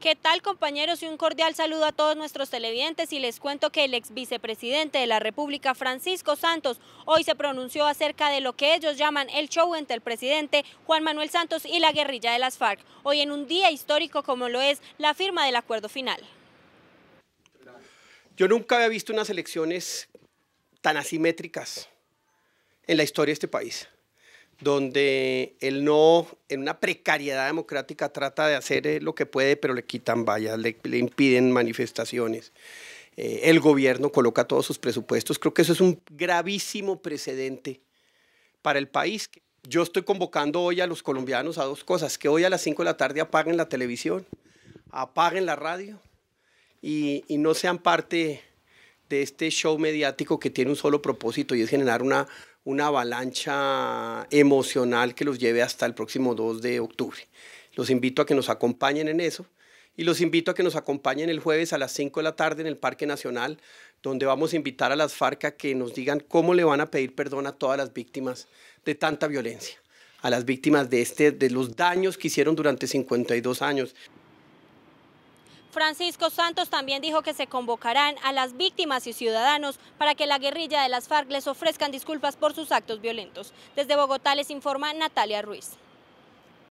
¿Qué tal compañeros? Y un cordial saludo a todos nuestros televidentes y les cuento que el ex vicepresidente de la República, Francisco Santos, hoy se pronunció acerca de lo que ellos llaman el show entre el presidente Juan Manuel Santos y la guerrilla de las FARC, hoy en un día histórico como lo es la firma del acuerdo final. Yo nunca había visto unas elecciones tan asimétricas en la historia de este país donde él no, en una precariedad democrática, trata de hacer eh, lo que puede, pero le quitan vallas, le, impiden manifestaciones. Eh, el gobierno coloca todos sus presupuestos. Creo que eso es un gravísimo precedente para el país. Yo estoy convocando hoy a los colombianos a dos cosas, que hoy a las 5 de la tarde apaguen la televisión, apaguen la radio y no sean parte de este show mediático que tiene un solo propósito y es generar una, una avalancha emocional que los lleve hasta el próximo 2 de octubre. Los invito a que nos acompañen en eso y los invito a que nos acompañen el jueves a las 5 de la tarde en el Parque Nacional, donde vamos a invitar a las FARC a que nos digan cómo le van a pedir perdón a todas las víctimas de tanta violencia, a las víctimas de, este, de los daños que hicieron durante 52 años. Francisco Santos también dijo que se convocarán a las víctimas y ciudadanos para que la guerrilla de las FARC les ofrezcan disculpas por sus actos violentos. Desde Bogotá les informa Natalia Ruiz.